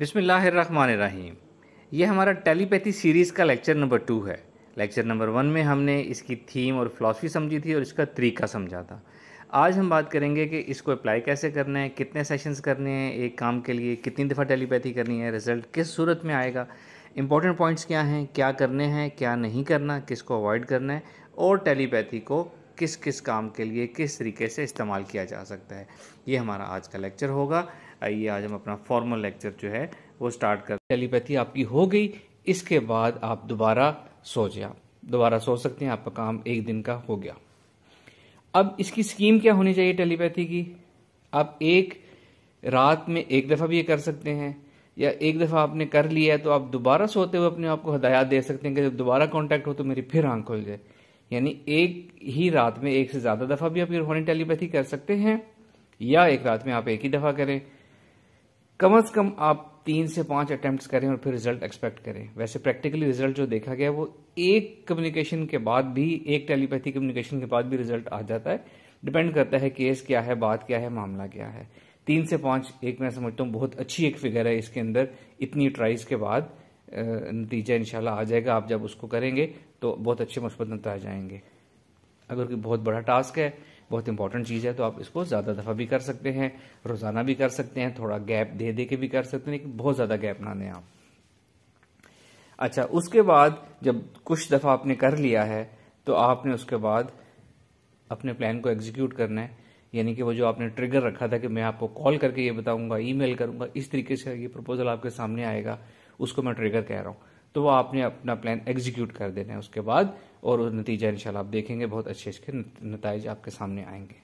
बिसमीम ये हमारा टेलीपैथी सीरीज़ का लेक्चर नंबर टू है लेक्चर नंबर वन में हमने इसकी थीम और फिलासफी समझी थी और इसका तरीका समझा था आज हम बात करेंगे कि इसको अप्लाई कैसे करना है कितने सेशंस करने हैं एक काम के लिए कितनी दफ़ा टेलीपैथी करनी है रिज़ल्ट किस सूरत में आएगा इंपॉर्टेंट पॉइंट्स क्या हैं क्या करने हैं क्या नहीं करना किसको अवॉइड करना है और टेलीपैथी को किस किस काम के लिए किस तरीके से इस्तेमाल किया जा सकता है ये हमारा आज का लेक्चर होगा आइए आज हम अपना फॉर्मल लेक्चर जो है वो स्टार्ट कर टेलीपैथी आपकी हो गई इसके बाद आप दोबारा सो जाए दोबारा सो सकते हैं आपका काम एक दिन का हो गया अब इसकी स्कीम क्या होनी चाहिए टेलीपैथी की आप एक रात में एक दफ़ा भी ये कर सकते हैं या एक दफ़ा आपने कर लिया है तो आप दोबारा सोते हुए अपने आप को हदायत दे सकते हैं कि जब दोबारा कॉन्टेक्ट हो तो मेरी फिर आंख खुल जाए यानी एक ही रात में एक से ज्यादा दफा भी आप रूहानी टेलीपैथी कर सकते हैं या एक रात में आप एक ही दफा करें कम अज कम आप तीन से पांच अटेम्प्ट करें और फिर रिजल्ट एक्सपेक्ट करें वैसे प्रैक्टिकली रिजल्ट जो देखा गया वो एक कम्युनिकेशन के बाद भी एक टेलीपैथी कम्युनिकेशन के बाद भी रिजल्ट आ जाता है डिपेंड करता है केस क्या है बात क्या है मामला क्या है तीन से पांच एक मैं समझता हूँ बहुत अच्छी एक फिगर है इसके अंदर इतनी ट्राइज के बाद नतीजा इंशाल्लाह आ जाएगा आप जब उसको करेंगे तो बहुत अच्छे मुस्बत नतज जाएंगे अगर कोई बहुत बड़ा टास्क है बहुत इंपॉर्टेंट चीज़ है तो आप इसको ज़्यादा दफ़ा भी कर सकते हैं रोज़ाना भी कर सकते हैं थोड़ा गैप दे दे के भी कर सकते हैं लेकिन बहुत ज़्यादा गैप ना दें आप अच्छा उसके बाद जब कुछ दफ़ा आपने कर लिया है तो आपने उसके बाद अपने प्लान को एग्जीक्यूट करना है यानी कि वो जो आपने ट्रिगर रखा था कि मैं आपको कॉल करके ये बताऊंगा ईमेल करूंगा इस तरीके से ये प्रपोजल आपके सामने आएगा उसको मैं ट्रिगर कह रहा हूँ तो वो आपने अपना प्लान एग्जीक्यूट कर देना है उसके बाद और नतीजा इंशाल्लाह आप देखेंगे बहुत अच्छे अच्छे नतज आपके सामने आएंगे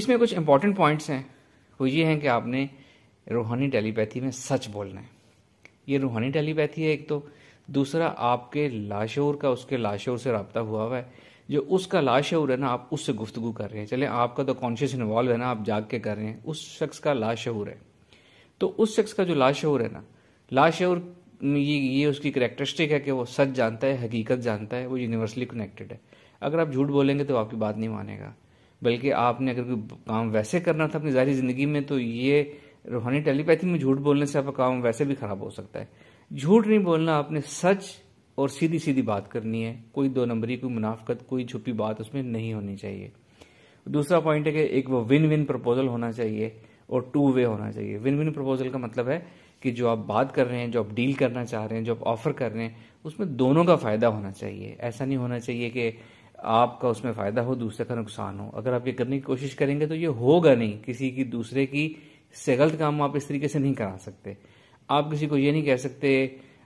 इसमें कुछ इंपॉर्टेंट पॉइंट्स हैं वो ये हैं कि आपने रूहानी टेलीपैथी में सच बोलना है ये रूहानी टेलीपैथी है एक तो दूसरा आपके लाशौर का उसके लाशोर से रबता हुआ हुआ है जो उसका लाशोर है ना आप उससे गुफ्तु कर रहे हैं चले आपका तो कॉन्शियस इन्वॉल्व है ना आप जाग के कर रहे हैं उस शख्स का लाशोर है तो उस शख्स का जो लाशोर है ना लाशूर ये ये उसकी करेक्टरिस्टिक है कि वो सच जानता है हकीकत जानता है वो यूनिवर्सली कनेक्टेड है अगर आप झूठ बोलेंगे तो आपकी बात नहीं मानेगा बल्कि आपने अगर कोई काम वैसे करना था अपनी जारी ज़िंदगी में तो ये रूहानी टेलीपैथी में झूठ बोलने से आपका काम वैसे भी ख़राब हो सकता है झूठ नहीं बोलना आपने सच और सीधी सीधी बात करनी है कोई दो नंबरी कोई मुनाफ्त कोई छुपी बात उसमें नहीं होनी चाहिए दूसरा पॉइंट है कि एक वो विन विन प्रपोजल होना चाहिए और टू वे होना चाहिए विन विन प्रपोजल का मतलब है कि जो आप बात कर रहे हैं जो आप डील करना चाह रहे हैं जो आप ऑफर कर रहे हैं उसमें दोनों का फ़ायदा होना चाहिए ऐसा नहीं होना चाहिए कि आपका उसमें फ़ायदा हो दूसरे का नुकसान हो अगर आप ये करने की कोशिश करेंगे तो ये होगा नहीं किसी की दूसरे की से गलत काम आप इस तरीके से नहीं करा सकते आप किसी को ये नहीं कह सकते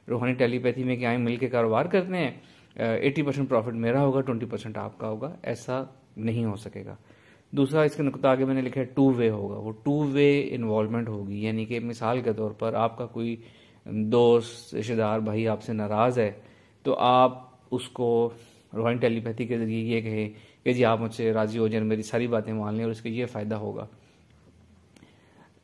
रूहानी टेलीपैथी में कि आए मिल के कारोबार करते हैं एटी परसेंट प्रॉफिट मेरा होगा ट्वेंटी परसेंट आपका होगा ऐसा नहीं हो सकेगा दूसरा इसके नुकता आगे मैंने लिखा है टू वे होगा वो टू वे इन्वॉल्वमेंट होगी यानी कि मिसाल के तौर पर आपका कोई दोस्त रिश्तेदार भाई आपसे नाराज़ है तो आप उसको रोहन टेलीपैथी के ज़रिए ये कहें कि जी आप मुझसे राज़ी हो जाए मेरी सारी बातें मान लें और इसका ये फ़ायदा होगा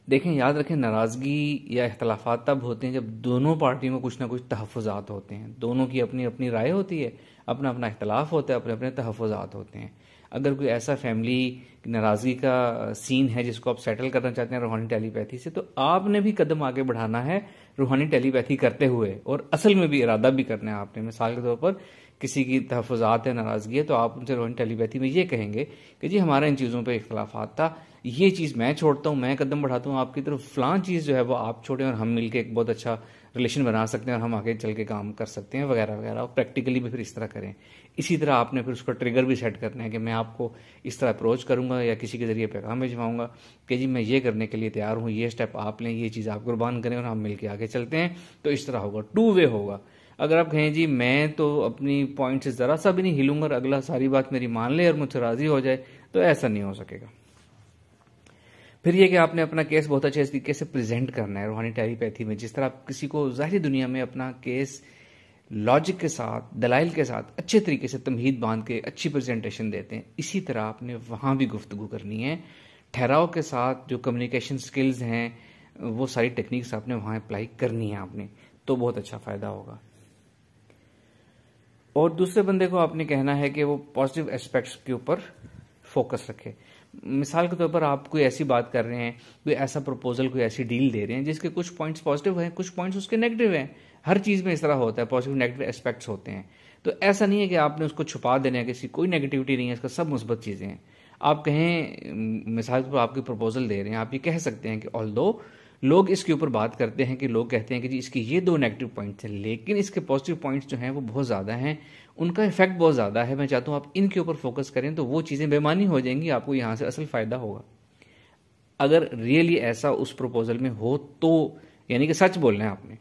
देखें याद रखें नाराज़गी या अख्तलाफा तब होते हैं जब दोनों पार्टियों में कुछ ना कुछ तहफ़ात होते हैं दोनों की अपनी अपनी राय होती है अपना अपना अख्तलाफ होता है अपने अपने तहफ़ात होते हैं अगर कोई ऐसा फैमिली नाराज़गी का सीन है जिसको आप सेटल करना चाहते हैं रूहानी टेलीपैथी से तो आपने भी कदम आगे बढ़ाना है रूहानी टेलीपैथी करते हुए और असल में भी इरादा भी करना है आपने मिसाल के तौर पर किसी की तहफात है नाराज़गी है तो आप उनसे रूहानी टेलीपैथी में ये कहेंगे कि जी हमारे इन चीज़ों पर इख्तलाफा था ये चीज़ मैं छोड़ता हूँ मैं कदम बढ़ाता हूँ आपकी तरफ फ़लां चीज़ जो है वो आप छोड़ें और हम मिलकर एक बहुत अच्छा रिलेशन बना सकते हैं और हम आगे चल के काम कर सकते हैं वगैरह वगैरह और प्रैक्टिकली भी फिर इस तरह करें इसी तरह आपने फिर उसका ट्रिगर भी सेट करना है कि मैं आपको इस तरह अप्रोच करूँगा या किसी के ज़रिए पैगाम भिजवाऊंगा कि जी मैं ये करने के लिए तैयार हूँ ये स्टेप आप लें ये चीज़ आप कुर्बान करें और हम मिलकर आगे चलते हैं तो इस तरह होगा टू वे होगा अगर आप कहें जी मैं तो अपनी पॉइंट से ज़रा सा भी नहीं हिलूंगा और अगला सारी बात मेरी मान ले और मुझसे राज़ी हो जाए तो ऐसा नहीं हो सकेगा फिर यह कि आपने अपना केस बहुत अच्छे तरीके से प्रेजेंट करना है रूहानी टेलीपैथी में जिस तरह आप किसी को ज़ाहरी दुनिया में अपना केस लॉजिक के साथ दलाइल के साथ अच्छे तरीके से तमहीद बांध के अच्छी प्रेजेंटेशन देते हैं इसी तरह आपने वहां भी गुफ्तु करनी है ठहराव के साथ जो कम्युनिकेशन स्किल्स हैं वो सारी टेक्निक्स आपने वहां अप्लाई करनी है आपने तो बहुत अच्छा फ़ायदा होगा और दूसरे बंदे को आपने कहना है कि वो पॉजिटिव एस्पेक्ट्स के ऊपर फोकस रखें मिसाल के तौर पर आप कोई ऐसी बात कर रहे हैं कोई ऐसा प्रपोजल कोई ऐसी डील दे रहे हैं जिसके कुछ पॉइंट्स पॉजिटिव हैं कुछ पॉइंट्स उसके नेगेटिव हैं हर चीज़ में इस तरह होता है पॉजिटिव नेगेटिव एस्पेक्ट्स होते हैं तो ऐसा नहीं है कि आपने उसको छुपा देने है किसी कोई नेगेटिविटी नहीं है इसका सब मुस्बत चीज़ें हैं आप कहें मिसाल के तौर पर आपकी प्रपोजल दे रहे हैं आप ये कह सकते हैं कि ऑल दो लोग इसके ऊपर बात करते हैं कि लोग कहते हैं कि जी इसके ये दो नेगेटिव पॉइंट्स हैं लेकिन इसके पॉजिटिव पॉइंट्स जो हैं वो बहुत ज़्यादा हैं उनका इफेक्ट बहुत ज़्यादा है मैं चाहता हूँ आप इनके ऊपर फोकस करें तो वो चीज़ें बेमानी हो जाएंगी आपको यहाँ से असल फ़ायदा होगा अगर रियली ऐसा उस प्रपोजल में हो तो यानी कि सच बोलना है आपने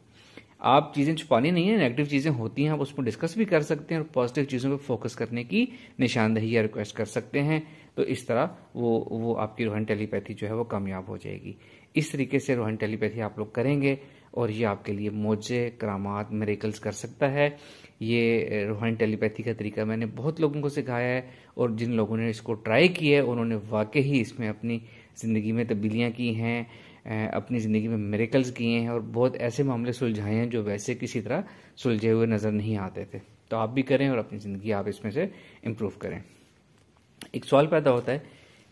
आप चीज़ें छुपानी नहीं है नेगेटिव चीज़ें होती हैं आप उसमें डिस्कस भी कर सकते हैं और पॉजिटिव चीज़ों पर फोकस करने की निशानदही या रिक्वेस्ट कर सकते हैं तो इस तरह वो वो आपकी रोहन टेलीपैथी जो है वो कामयाब हो जाएगी इस तरीके से रोहन टेलीपैथी आप लोग करेंगे और ये आपके लिए मोजे करामात मेरेकल्स कर सकता है ये रोहन टेलीपैथी का तरीका मैंने बहुत लोगों को सिखाया है और जिन लोगों ने इसको ट्राई किया है उन्होंने वाकई ही इसमें अपनी ज़िंदगी में तब्दीलियाँ की हैं अपनी ज़िंदगी में मेरेकल्स किए हैं और बहुत ऐसे मामले सुलझाए हैं जो वैसे किसी तरह सुलझे हुए नज़र नहीं आते थे तो आप भी करें और अपनी ज़िंदगी आप इसमें से इम्प्रूव करें एक सवाल पैदा होता है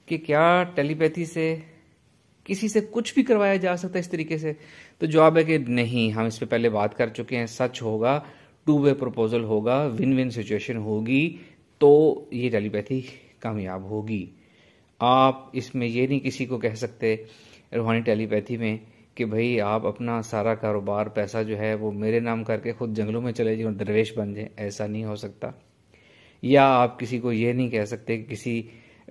कि क्या टेलीपैथी से किसी से कुछ भी करवाया जा सकता है इस तरीके से तो जवाब है कि नहीं हम इस पर पहले बात कर चुके हैं सच होगा टू वे प्रपोजल होगा विन विन सिचुएशन होगी तो ये टेलीपैथी कामयाब होगी आप इसमें ये नहीं किसी को कह सकते रूहानी टेलीपैथी में कि भाई आप अपना सारा कारोबार पैसा जो है वो मेरे नाम करके खुद जंगलों में चले जाए और दरवेश बन जाए ऐसा नहीं हो सकता या आप किसी को ये नहीं कह सकते कि किसी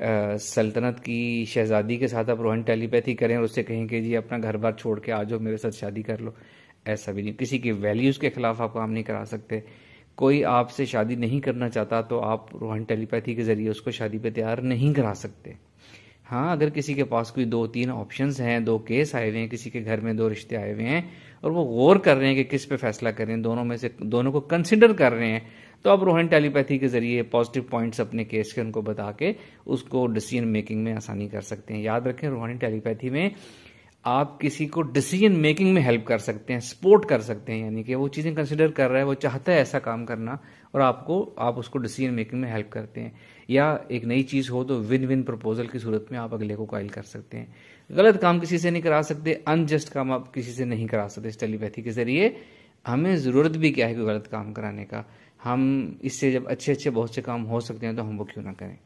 सल्तनत की शहज़ादी के साथ आप रोहन टेलीपैथी करें और उससे कहें कि जी अपना घर बार छोड़ के आ जाओ मेरे साथ शादी कर लो ऐसा भी नहीं किसी के वैल्यूज़ के ख़िलाफ़ आप काम नहीं करा सकते कोई आपसे शादी नहीं करना चाहता तो आप रोहन टेलीपैथी के ज़रिए उसको शादी पे तैयार नहीं करा सकते हाँ अगर किसी के पास कोई दो तीन ऑप्शंस हैं दो केस आए हुए हैं किसी के घर में दो रिश्ते आए हुए हैं और वो गौर कर रहे हैं कि किस पे फैसला करें दोनों में से दोनों को कंसिडर कर रहे हैं तो आप रोहन टेलीपैथी के जरिए पॉजिटिव पॉइंट्स अपने केस के उनको बता के उसको डिसीजन मेकिंग में आसानी कर सकते हैं याद रखें रोहन टेलीपैथी में आप किसी को डिसीजन मेकिंग में हेल्प कर सकते हैं सपोर्ट कर सकते हैं यानी कि वो चीज़ें कंसिडर कर रहा है वो चाहता है ऐसा काम करना और आपको आप उसको डिसीजन मेकिंग में हेल्प करते हैं या एक नई चीज़ हो तो विन विन प्रपोजल की सूरत में आप अगले को कॉल कर सकते हैं गलत काम किसी से नहीं करा सकते अनजस्ट काम आप किसी से नहीं करा सकते इस टेलीपैथी के ज़रिए हमें ज़रूरत भी क्या है कोई गलत काम कराने का हम इससे जब अच्छे अच्छे बहुत से काम हो सकते हैं तो हम वो क्यों ना करें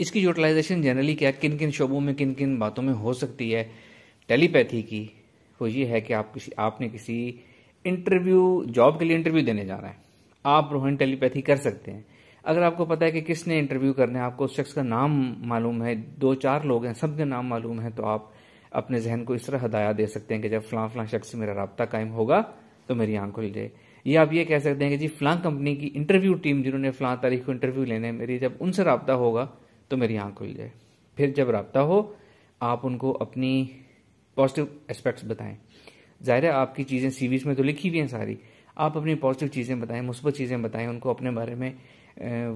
इसकी यूटिलाइजेशन जनरली क्या किन किन शोबों में किन किन बातों में हो सकती है टेलीपैथी की वो ये है कि आप किसी आपने किसी इंटरव्यू जॉब के लिए इंटरव्यू देने जा रहा है आप रोहन टेलीपैथी कर सकते हैं अगर आपको पता है कि किसने इंटरव्यू करना है आपको उस शख्स का नाम मालूम है दो चार लोग हैं सबके नाम मालूम है तो आप अपने जहन को इस तरह हदाया दे सकते हैं कि जब फलां फलां शख्स से मेरा रबता कायम होगा तो मेरी आंख खुल जाए या आप ये कह सकते हैं कि जी फलां कंपनी की इंटरव्यू टीम जिन्होंने फ्लां तारीख को इंटरव्यू लेने मेरी जब उनसे रबता होगा तो मेरी आंख खुल जाए फिर जब रबता हो आप उनको अपनी पॉजिटिव एस्पेक्ट्स बताएं ज़ाहिर है आपकी चीज़ें सीवीज में तो लिखी हुई हैं सारी आप अपनी पॉजिटिव चीज़ें बताएं मुस्बत चीज़ें बताएं उनको अपने बारे में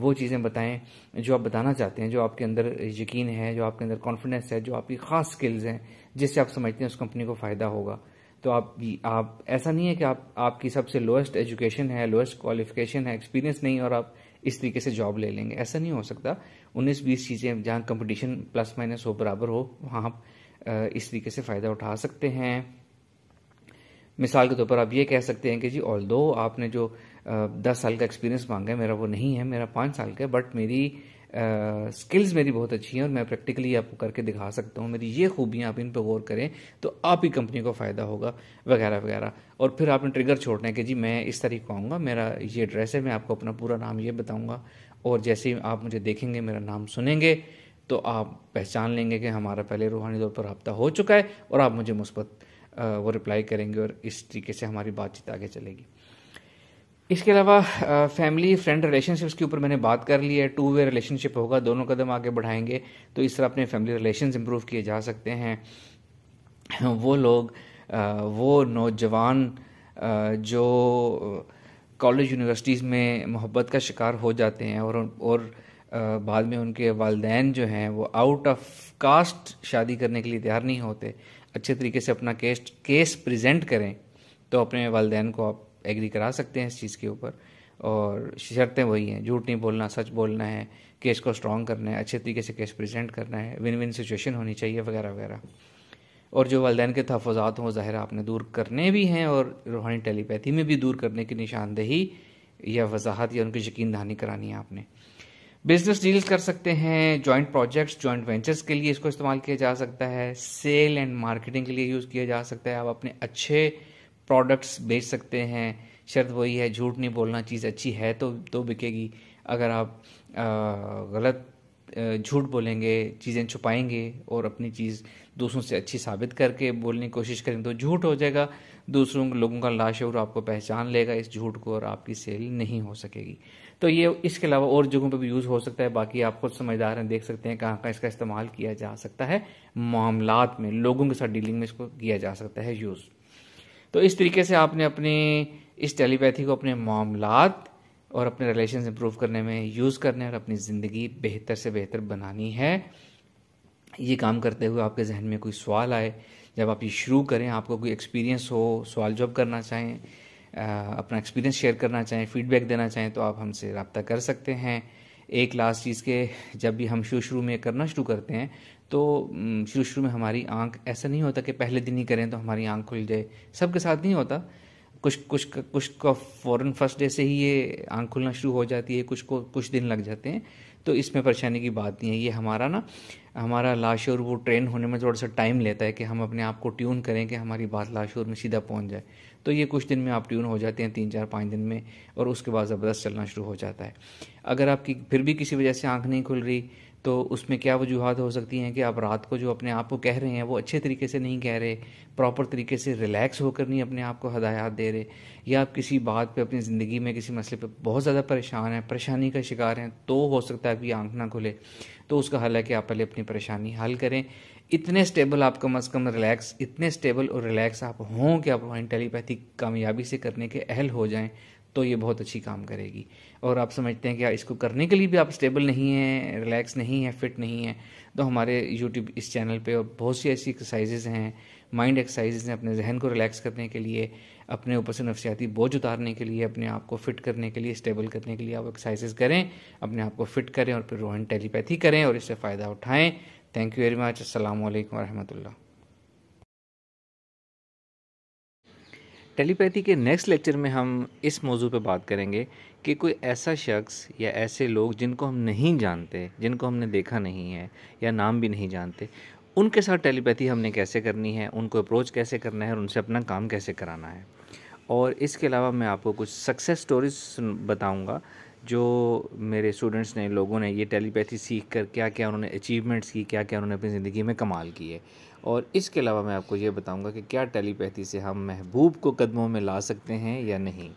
वो चीज़ें बताएं जो आप बताना चाहते हैं जो आपके अंदर यकीन है जो आपके अंदर कॉन्फिडेंस है जो आपकी ख़ास स्किल्स हैं जिससे आप समझते हैं उस कंपनी को फ़ायदा होगा तो आप आप ऐसा नहीं है कि आप आपकी सबसे लोएस्ट एजुकेशन है लोएस्ट क्वालिफिकेशन है एक्सपीरियंस नहीं और आप इस तरीके से जॉब ले लेंगे ऐसा नहीं हो सकता उन्नीस बीस चीज़ें जहाँ कंपटीशन प्लस माइनस हो बराबर हो वहाँ आप इस तरीके से फ़ायदा उठा सकते हैं मिसाल के तौर पर आप ये कह सकते हैं कि जी ऑल दो आपने जो दस साल का एक्सपीरियंस मांगा है मेरा वो नहीं है मेरा पाँच साल का बट मेरी स्किल्स uh, मेरी बहुत अच्छी हैं और मैं प्रैक्टिकली आपको करके दिखा सकता हूँ मेरी ये खूबियाँ आप इन पर गौर करें तो आप ही कंपनी को फ़ायदा होगा वगैरह वगैरह और फिर आपने ट्रिगर छोड़ना है कि जी मैं इस तरीके को आऊँगा मेरा ये एड्रेस है मैं आपको अपना पूरा नाम ये बताऊँगा और जैसे ही आप मुझे देखेंगे मेरा नाम सुनेंगे तो आप पहचान लेंगे कि हमारा पहले रूहानी तौर पर हफ्ता हो चुका है और आप मुझे मुस्बत वो रिप्लाई करेंगे और इस तरीके से हमारी बातचीत आगे चलेगी इसके अलावा फैमिली फ्रेंड रिलेशनशिप्स के ऊपर मैंने बात कर ली है टू वे रिलेशनशिप होगा दोनों कदम आगे बढ़ाएंगे तो इस तरह अपने फैमिली रिलेशन इम्प्रूव किए जा सकते हैं वो लोग वो नौजवान जो कॉलेज यूनिवर्सिटीज़ में मोहब्बत का शिकार हो जाते हैं और और बाद में उनके वालदेन जो हैं वो आउट ऑफ कास्ट शादी करने के लिए तैयार नहीं होते अच्छे तरीके से अपना केस केस प्रेजेंट करें तो अपने वालदेन को आप एग्री करा सकते हैं इस चीज़ के ऊपर और शर्तें वही हैं झूठ नहीं बोलना सच बोलना है केस को स्ट्रॉन्ग करना है अच्छे तरीके से केस प्रेजेंट करना है विन विन सिचुएशन होनी चाहिए वगैरह वगैरह और जो वालदेन के तहफात हों ज़ाहिर आपने दूर करने भी हैं और रूहानी टेलीपैथी में भी दूर करने की निशानदेही या वजाहत या उनकी यकीन दहानी करानी है आपने बिजनेस डील्स कर सकते हैं जॉइंट प्रोजेक्ट्स जॉइंट वेंचर्स के लिए इसको इस्तेमाल किया जा सकता है सेल एंड मार्केटिंग के लिए यूज़ किया जा सकता है आप अपने अच्छे प्रोडक्ट्स बेच सकते हैं शर्त वही है झूठ नहीं बोलना चीज़ अच्छी है तो तो बिकेगी अगर आप आ, गलत झूठ बोलेंगे चीज़ें छुपाएंगे और अपनी चीज़ दूसरों से अच्छी साबित करके बोलने की कोशिश करेंगे तो झूठ हो जाएगा दूसरों लोगों का लाशूर आपको पहचान लेगा इस झूठ को और आपकी सेल नहीं हो सकेगी तो ये इसके अलावा और जगहों पर भी यूज़ हो सकता है बाकी आप खुद समझदार हैं देख सकते हैं कहाँ कहाँ इसका इस्तेमाल किया जा सकता है मामलात में लोगों के साथ डीलिंग में इसको किया जा सकता है यूज़ तो इस तरीके से आपने अपने इस टेलीपैथी को अपने मामलात और अपने रिलेशन इम्प्रूव करने में यूज़ करने और अपनी ज़िंदगी बेहतर से बेहतर बनानी है ये काम करते हुए आपके जहन में कोई सवाल आए जब आप ये शुरू करें आपको कोई एक्सपीरियंस हो सवाल जॉब करना चाहें अपना एक्सपीरियंस शेयर करना चाहें फीडबैक देना चाहें तो आप हमसे रबता कर सकते हैं एक लास्ट चीज़ के जब भी हम शुरू शुरू में करना शुरू करते हैं तो शुरू शुरू में हमारी आंख ऐसा नहीं होता कि पहले दिन ही करें तो हमारी आंख खुल जाए सबके साथ नहीं होता कुछ कुछ कुछ का फ़ौरन फर्स्ट डे से ही ये आंख खुलना शुरू हो जाती है कुछ को कुछ दिन लग जाते हैं तो इसमें परेशानी की बात नहीं है ये हमारा ना हमारा लाशोर वो ट्रेन होने में थोड़ा सा टाइम लेता है कि हम अपने आप को ट्यून करें कि हमारी बात लाशोर में सीधा पहुंच जाए तो ये कुछ दिन में आप ट्यून हो जाते हैं तीन चार पाँच दिन में और उसके बाद ज़बरदस्त चलना शुरू हो जाता है अगर आपकी फिर भी किसी वजह से आँख नहीं खुल रही तो उसमें क्या वजूहत हो सकती हैं कि आप रात को जो अपने आप को कह रहे हैं वो अच्छे तरीके से नहीं कह रहे प्रॉपर तरीके से रिलैक्स होकर नहीं अपने आप को हदायत दे रहे या आप किसी बात पे अपनी ज़िंदगी में किसी मसले पे बहुत ज़्यादा परेशान हैं परेशानी का शिकार हैं तो हो सकता है आपकी आंख ना खुले तो उसका हल है कि आप पहले अपनी परेशानी हल करें इतने स्टेबल आप कम अज़ कम रिलैक्स इतने स्टेबल और रिलैक्स आप हों कि आप वहाँ कामयाबी से करने के अहल हो जाएँ तो ये बहुत अच्छी काम करेगी और आप समझते हैं कि इसको करने के लिए भी आप स्टेबल नहीं हैं रिलैक्स नहीं है फिट नहीं है तो हमारे यूट्यूब इस चैनल पे और बहुत सी ऐसी एक्सरसाइजेज़ हैं माइंड एक्सरसाइजेज़ हैं अपने जहन को रिलैक्स करने के लिए अपने ऊपर से नफसियाती बोझ उतारने के लिए अपने आप को फिट करने के लिए स्टेबल करने के लिए आप एक्सरसाइजेज करें अपने आप को फिट करें और फिर रोहन टेलीपैथी करें और इससे फ़ायदा उठाएँ थैंक यू वेरी मच असल वरहमल्ला टेलीपैथी के नेक्स्ट लेक्चर में हम इस मौजू पर बात करेंगे कि कोई ऐसा शख्स या ऐसे लोग जिनको हम नहीं जानते जिनको हमने देखा नहीं है या नाम भी नहीं जानते उनके साथ टेलीपैथी हमने कैसे करनी है उनको अप्रोच कैसे करना है और उनसे अपना काम कैसे कराना है और इसके अलावा मैं आपको कुछ सक्सेस स्टोरीज बताऊंगा जो मेरे स्टूडेंट्स ने लोगों ने ये टेलीपैथी सीख कर क्या क्या उन्होंने अचीवमेंट्स की क्या क्या उन्होंने अपनी ज़िंदगी में कमाल किए और इसके अलावा मैं आपको ये बताऊँगा कि क्या टेलीपैथी से हम महबूब को कदमों में ला सकते हैं या नहीं